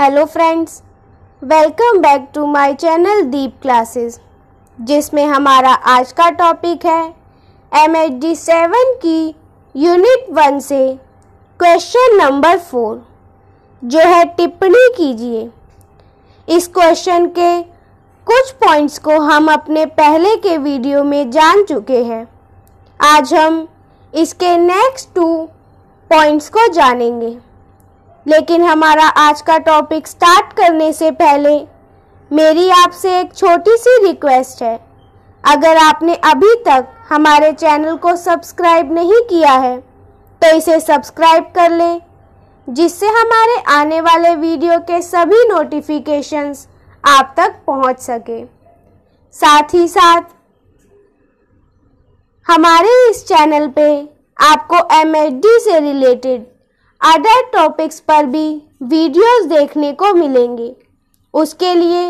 hello friends welcome back to my channel Deep classes जिसमें हमारा आज का टॉपिक है एम एच डी सेवन की यूनिट वन से क्वेश्चन नंबर फोर जो है टिप्पणी कीजिए इस क्वेश्चन के कुछ पॉइंट्स को हम अपने पहले के वीडियो में जान चुके हैं आज हम इसके नेक्स्ट टू पॉइंट्स को जानेंगे लेकिन हमारा आज का टॉपिक स्टार्ट करने से पहले मेरी आपसे एक छोटी सी रिक्वेस्ट है अगर आपने अभी तक हमारे चैनल को सब्सक्राइब नहीं किया है तो इसे सब्सक्राइब कर लें जिससे हमारे आने वाले वीडियो के सभी नोटिफिकेशंस आप तक पहुंच सके साथ ही साथ हमारे इस चैनल पे आपको एम से रिलेटेड अदर टॉपिक्स पर भी वीडियोस देखने को मिलेंगे उसके लिए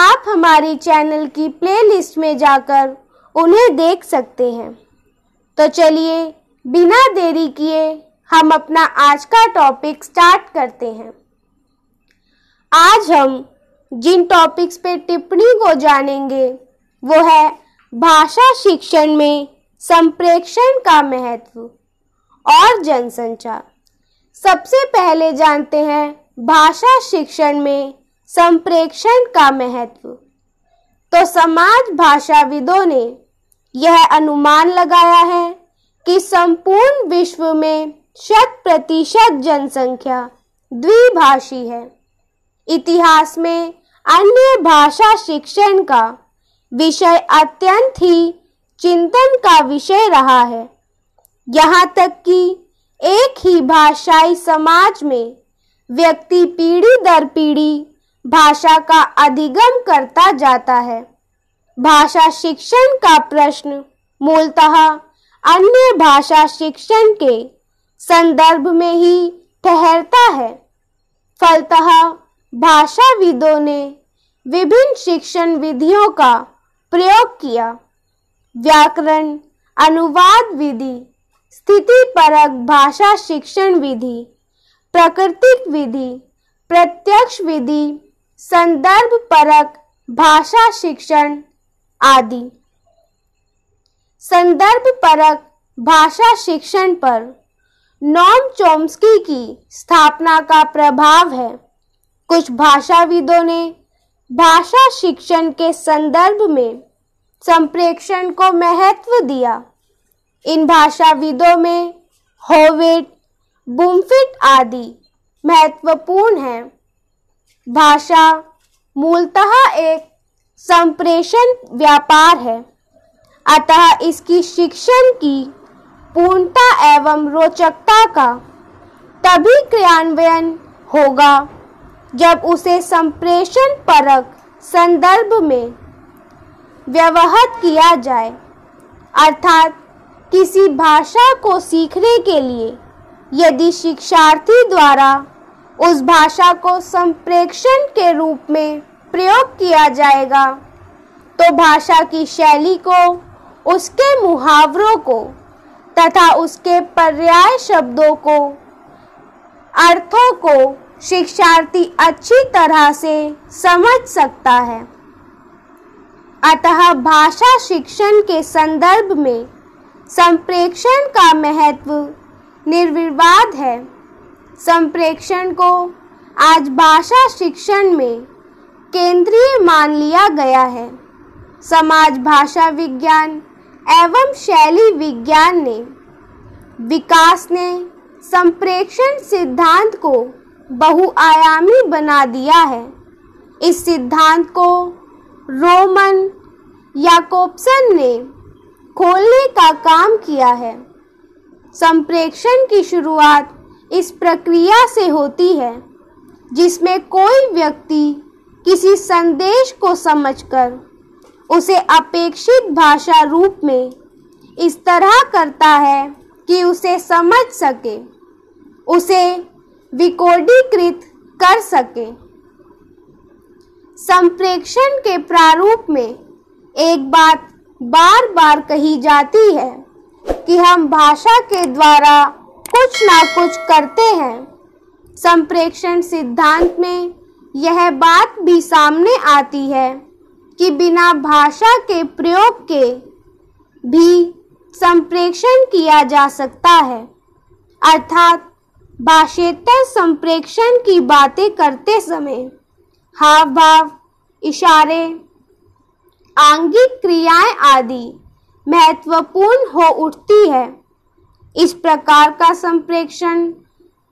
आप हमारे चैनल की प्लेलिस्ट में जाकर उन्हें देख सकते हैं तो चलिए बिना देरी किए हम अपना आज का टॉपिक स्टार्ट करते हैं आज हम जिन टॉपिक्स पे टिप्पणी को जानेंगे वो है भाषा शिक्षण में संप्रेक्षण का महत्व और जनसंचार सबसे पहले जानते हैं भाषा शिक्षण में संप्रेक्षण का महत्व तो समाज भाषाविदों ने यह अनुमान लगाया है कि संपूर्ण विश्व में शत प्रतिशत जनसंख्या द्विभाषी है इतिहास में अन्य भाषा शिक्षण का विषय अत्यंत ही चिंतन का विषय रहा है यहाँ तक कि एक ही भाषाई समाज में व्यक्ति पीढ़ी दर पीढ़ी भाषा का अधिगम करता जाता है भाषा शिक्षण का प्रश्न मूलतः अन्य भाषा शिक्षण के संदर्भ में ही ठहरता है फलतः भाषाविदों ने विभिन्न शिक्षण विधियों का प्रयोग किया व्याकरण अनुवाद विधि स्थिति परक भाषा शिक्षण विधि प्राकृतिक विधि प्रत्यक्ष विधि संदर्भ परक भाषा शिक्षण आदि संदर्भ परक भाषा शिक्षण पर नॉम चोम्स्की की स्थापना का प्रभाव है कुछ भाषाविदों ने भाषा शिक्षण के संदर्भ में संप्रेक्षण को महत्व दिया इन भाषाविदों में होविट बुमफिट आदि महत्वपूर्ण हैं भाषा मूलतः एक संप्रेषण व्यापार है अतः इसकी शिक्षण की पूर्णता एवं रोचकता का तभी क्रियान्वयन होगा जब उसे संप्रेषण परक संदर्भ में व्यवहत किया जाए अर्थात किसी भाषा को सीखने के लिए यदि शिक्षार्थी द्वारा उस भाषा को संप्रेक्षण के रूप में प्रयोग किया जाएगा तो भाषा की शैली को उसके मुहावरों को तथा उसके पर्याय शब्दों को अर्थों को शिक्षार्थी अच्छी तरह से समझ सकता है अतः भाषा शिक्षण के संदर्भ में संप्रेक्षण का महत्व निर्विवाद है संप्रेक्षण को आज भाषा शिक्षण में केंद्रीय मान लिया गया है समाज भाषा विज्ञान एवं शैली विज्ञान ने विकास ने संप्रेक्षण सिद्धांत को बहुआयामी बना दिया है इस सिद्धांत को रोमन याकोब्सन ने खोलने का काम किया है संप्रेक्षण की शुरुआत इस प्रक्रिया से होती है जिसमें कोई व्यक्ति किसी संदेश को समझकर उसे अपेक्षित भाषा रूप में इस तरह करता है कि उसे समझ सके उसे विकोडीकृत कर सके संप्रेक्षण के प्रारूप में एक बात बार बार कही जाती है कि हम भाषा के द्वारा कुछ ना कुछ करते हैं संप्रेक्षण सिद्धांत में यह बात भी सामने आती है कि बिना भाषा के प्रयोग के भी संप्रेक्षण किया जा सकता है अर्थात भाषेतर संप्रेक्षण की बातें करते समय हाव भाव इशारे आंगिक क्रियाएं आदि महत्वपूर्ण हो उठती है इस प्रकार का संप्रेक्षण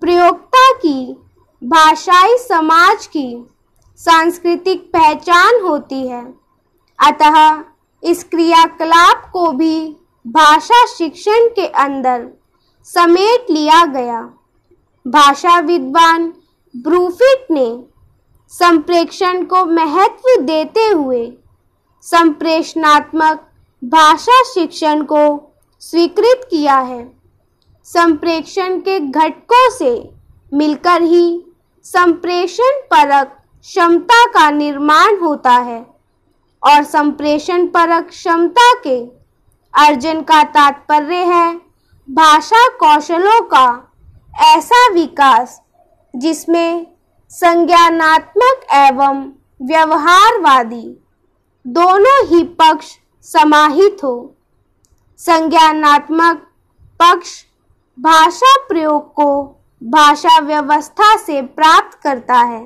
प्रयोगता की भाषाई समाज की सांस्कृतिक पहचान होती है अतः इस क्रियाकलाप को भी भाषा शिक्षण के अंदर समेट लिया गया भाषा विद्वान ब्रूफिट ने संप्रेक्षण को महत्व देते हुए संप्रेषणात्मक भाषा शिक्षण को स्वीकृत किया है संप्रेक्षण के घटकों से मिलकर ही संप्रेषण परक क्षमता का निर्माण होता है और संप्रेषण परक क्षमता के अर्जन का तात्पर्य है भाषा कौशलों का ऐसा विकास जिसमें संज्ञानात्मक एवं व्यवहारवादी दोनों ही पक्ष समाहित हो संज्ञानात्मक पक्ष भाषा प्रयोग को भाषा व्यवस्था से प्राप्त करता है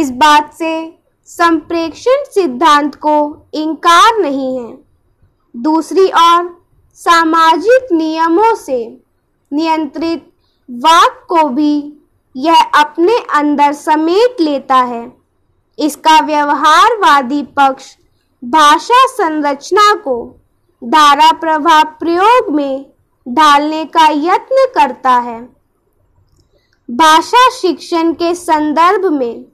इस बात से संप्रेक्षण सिद्धांत को इनकार नहीं है दूसरी ओर सामाजिक नियमों से नियंत्रित वाक को भी यह अपने अंदर समेट लेता है इसका व्यवहारवादी पक्ष भाषा संरचना को धारा प्रभाव प्रयोग में ढालने का यत्न करता है भाषा शिक्षण के संदर्भ में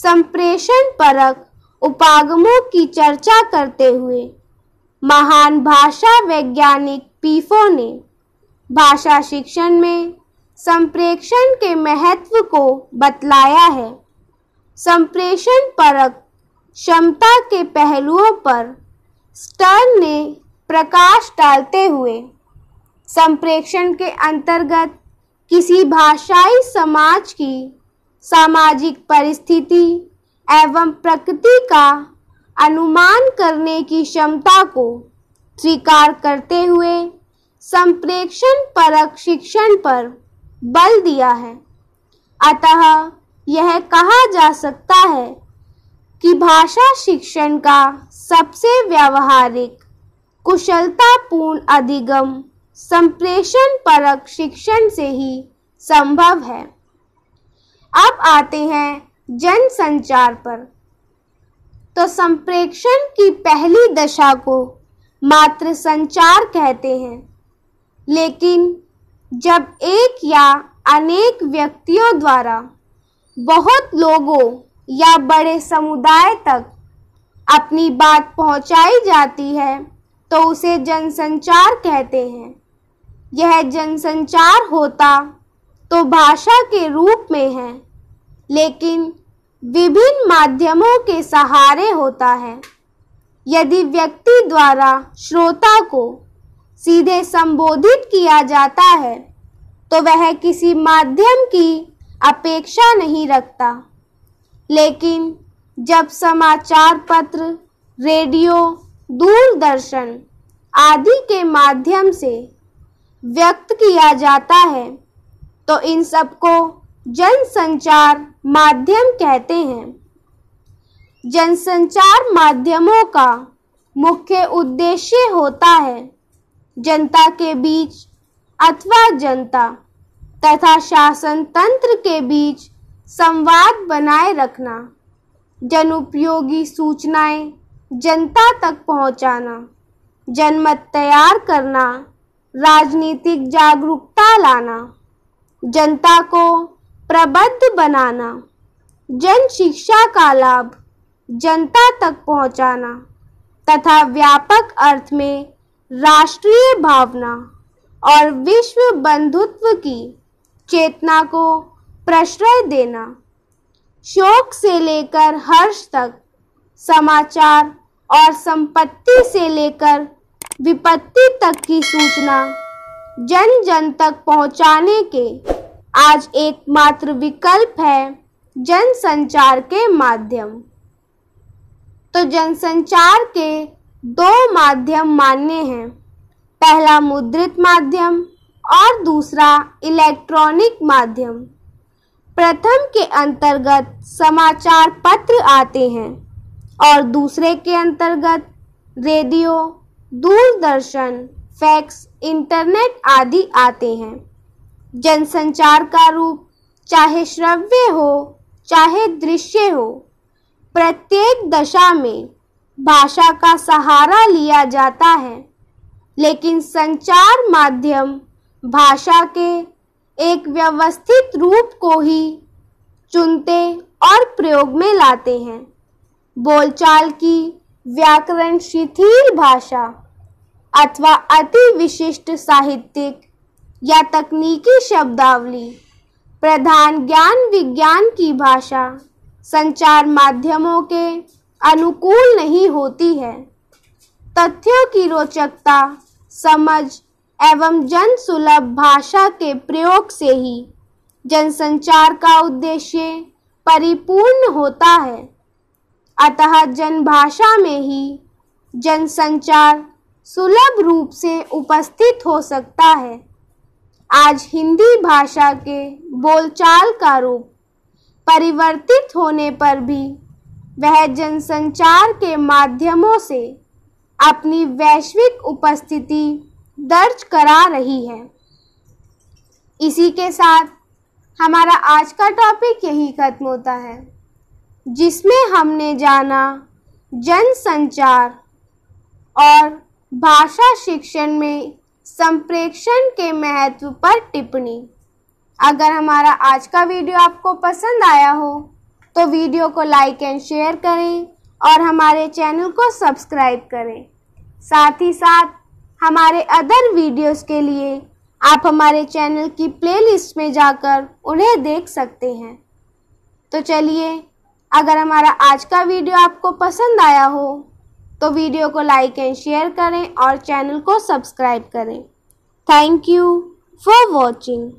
संप्रेषण परक उपागमों की चर्चा करते हुए महान भाषा वैज्ञानिक पीफो ने भाषा शिक्षण में संप्रेक्षण के महत्व को बतलाया है संप्रेषण परक क्षमता के पहलुओं पर स्टर्न ने प्रकाश डालते हुए संप्रेक्षण के अंतर्गत किसी भाषाई समाज की सामाजिक परिस्थिति एवं प्रकृति का अनुमान करने की क्षमता को स्वीकार करते हुए संप्रेक्षण परक शिक्षण पर बल दिया है अतः यह कहा जा सकता है कि भाषा शिक्षण का सबसे व्यावहारिक कुशलतापूर्ण अधिगम संप्रेषण परक शिक्षण से ही संभव है अब आते हैं जन संचार पर तो संप्रेक्षण की पहली दशा को मात्र संचार कहते हैं लेकिन जब एक या अनेक व्यक्तियों द्वारा बहुत लोगों या बड़े समुदाय तक अपनी बात पहुंचाई जाती है तो उसे जनसंचार कहते हैं यह जनसंचार होता तो भाषा के रूप में है लेकिन विभिन्न माध्यमों के सहारे होता है यदि व्यक्ति द्वारा श्रोता को सीधे संबोधित किया जाता है तो वह किसी माध्यम की अपेक्षा नहीं रखता लेकिन जब समाचार पत्र रेडियो दूरदर्शन आदि के माध्यम से व्यक्त किया जाता है तो इन सबको जनसंचार माध्यम कहते हैं जनसंचार माध्यमों का मुख्य उद्देश्य होता है जनता के बीच अथवा जनता तथा शासन तंत्र के बीच संवाद बनाए रखना उपयोगी सूचनाएं जनता तक पहुंचाना जनमत तैयार करना राजनीतिक जागरूकता लाना जनता को प्रबद्ध बनाना जन शिक्षा का लाभ जनता तक पहुंचाना तथा व्यापक अर्थ में राष्ट्रीय भावना और विश्व बंधुत्व की चेतना को प्रश्रय देना शोक से लेकर हर्ष तक समाचार और संपत्ति से लेकर विपत्ति तक की सूचना जन जन तक पहुंचाने के आज एकमात्र विकल्प है जनसंचार के माध्यम तो जनसंचार के दो माध्यम मान्य हैं पहला मुद्रित माध्यम और दूसरा इलेक्ट्रॉनिक माध्यम प्रथम के अंतर्गत समाचार पत्र आते हैं और दूसरे के अंतर्गत रेडियो दूरदर्शन फैक्स इंटरनेट आदि आते हैं जनसंचार का रूप चाहे श्रव्य हो चाहे दृश्य हो प्रत्येक दशा में भाषा का सहारा लिया जाता है लेकिन संचार माध्यम भाषा के एक व्यवस्थित रूप को ही चुनते और प्रयोग में लाते हैं बोलचाल की व्याकरण शिथिल भाषा अथवा अति विशिष्ट साहित्यिक या तकनीकी शब्दावली प्रधान ज्ञान विज्ञान की भाषा संचार माध्यमों के अनुकूल नहीं होती है तथ्यों की रोचकता समझ एवं जन सुलभ भाषा के प्रयोग से ही जनसंचार का उद्देश्य परिपूर्ण होता है अतः जनभाषा में ही जनसंचार सुलभ रूप से उपस्थित हो सकता है आज हिंदी भाषा के बोलचाल का रूप परिवर्तित होने पर भी वह जनसंचार के माध्यमों से अपनी वैश्विक उपस्थिति दर्ज करा रही है इसी के साथ हमारा आज का टॉपिक यही खत्म होता है जिसमें हमने जाना जनसंचार और भाषा शिक्षण में संप्रेक्षण के महत्व पर टिप्पणी अगर हमारा आज का वीडियो आपको पसंद आया हो तो वीडियो को लाइक एंड शेयर करें और हमारे चैनल को सब्सक्राइब करें साथ ही साथ हमारे अदर वीडियोस के लिए आप हमारे चैनल की प्लेलिस्ट में जाकर उन्हें देख सकते हैं तो चलिए अगर हमारा आज का वीडियो आपको पसंद आया हो तो वीडियो को लाइक एंड शेयर करें और चैनल को सब्सक्राइब करें थैंक यू फॉर वॉचिंग